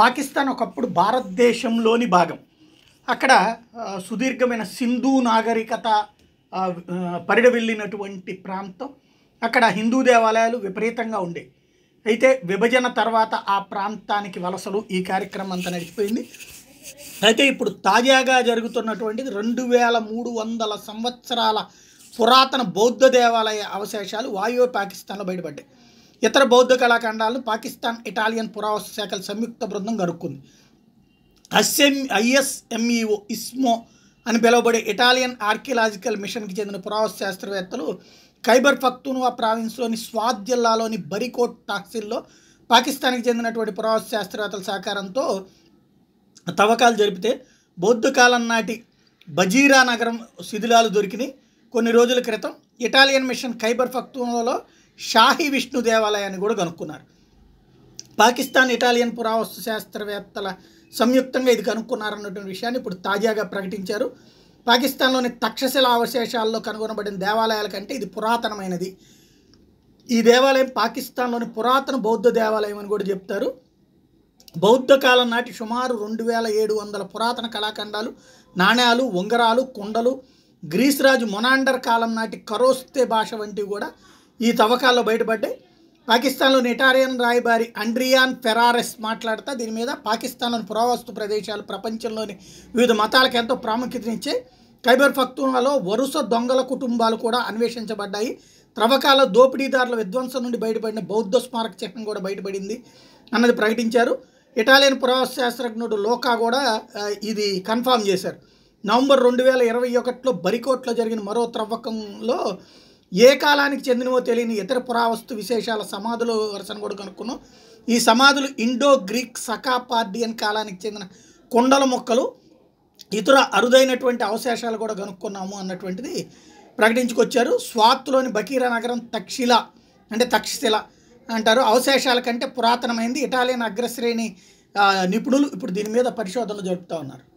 పాకిస్తాన్ ఒకప్పుడు భారతదేశంలోని భాగం అక్కడ సుదీర్ఘమైన సింధు నాగరికత పరిడవెళ్ళినటువంటి ప్రాంతం అక్కడ హిందూ దేవాలయాలు విపరీతంగా ఉండేవి అయితే విభజన తర్వాత ఆ ప్రాంతానికి వలసలు ఈ కార్యక్రమం అంతా నడిచిపోయింది అయితే ఇప్పుడు తాజాగా జరుగుతున్నటువంటిది రెండు వేల మూడు వందల సంవత్సరాల పురాతన బౌద్ధ దేవాలయ అవశేషాలు వాయువ్య పాకిస్తాన్లో బయటపడ్డాయి ఇతర బౌద్ధ కళాఖండాలను పాకిస్తాన్ ఇటాలియన్ పురావస్తు శాఖల సంయుక్త బృందం కనుక్కుంది అస్ఎం ఐఎస్ఎంఈఓ ఇస్మో అని పిలువబడే ఇటాలియన్ ఆర్కియలాజికల్ మిషన్కి చెందిన పురావస్తు శాస్త్రవేత్తలు ఖైబర్ పక్తునువా ప్రావిన్స్లోని స్వాద్ జిల్లాలోని బరికోట్ టాక్సిల్లో పాకిస్తాన్కి చెందినటువంటి పురావస్తు శాస్త్రవేత్తల సహకారంతో తవ్వకాలు జరిపితే బౌద్ధ కాలం నాటి బజీరా నగరం శిథిలాలు దొరికినాయి కొన్ని రోజుల క్రితం ఇటాలియన్ మిషన్ ఖైబర్ పఖ్తూన్వాలో షాహీ విష్ణు దేవాలయాన్ని కూడా కనుక్కున్నారు పాకిస్తాన్ ఇటాలియన్ పురావస్తు శాస్త్రవేత్తల సంయుక్తంగా ఇది కనుక్కున్నారన్నటువంటి విషయాన్ని ఇప్పుడు తాజాగా ప్రకటించారు పాకిస్తాన్లోని తక్షశిల అవశేషాల్లో కనుగొనబడిన దేవాలయాల కంటే ఇది పురాతనమైనది ఈ దేవాలయం పాకిస్తాన్లోని పురాతన బౌద్ధ దేవాలయం అని కూడా చెప్తారు బౌద్ధ కాలం నాటి సుమారు రెండు వేల ఏడు వందల పురాతన కళాఖండాలు నాణ్యాలు ఉంగరాలు కుండలు గ్రీస్ రాజు మొనాండర్ కాలం నాటి కరోస్తే భాష వంటివి కూడా ఈ తవ్వకాల్లో బయటపడ్డాయి పాకిస్తాన్లోని ఇటాలియన్ రాయబారి అండ్రియాన్ ఫెరారెస్ మాట్లాడుతా దీని మీద పాకిస్తాన్లోని పురావస్తు ప్రదేశాలు ప్రపంచంలోని వివిధ మతాలకు ఎంతో ప్రాముఖ్యతనిచ్చాయి ఖైబర్ ఫక్తునాలో వరుస దొంగల కుటుంబాలు కూడా అన్వేషించబడ్డాయి త్రవ్వకాల దోపిడీదారుల విధ్వంసం నుండి బయటపడిన బౌద్ధ స్మారక చిహ్నం కూడా బయటపడింది అన్నది ప్రకటించారు ఇటాలియన్ పురావస్తు శాస్త్రజ్ఞుడు లోకా కూడా ఇది కన్ఫామ్ చేశారు నవంబర్ రెండు వేల ఇరవై ఒకటిలో బరికోట్లో జరిగిన మరో త్రవ్వకంలో ఏ కాలానికి చెందినవో తెలియని ఇతర పురావస్తు విశేషాల సమాధులు వరుసను కూడా కనుక్కున్నాం ఈ సమాధులు ఇండో గ్రీక్ సకాపార్డియన్ కాలానికి చెందిన కొండల మొక్కలు ఇతర అరుదైనటువంటి అవశేషాలు కూడా కనుక్కున్నాము అన్నటువంటిది ప్రకటించుకొచ్చారు స్వాత్లోని బకీరా నగరం తక్షిల అంటే తక్షశిల అంటారు అవశేషాల కంటే పురాతనమైంది ఇటాలియన్ అగ్రశ్రేణి నిపుణులు ఇప్పుడు దీని మీద పరిశోధనలు జరుపుతూ ఉన్నారు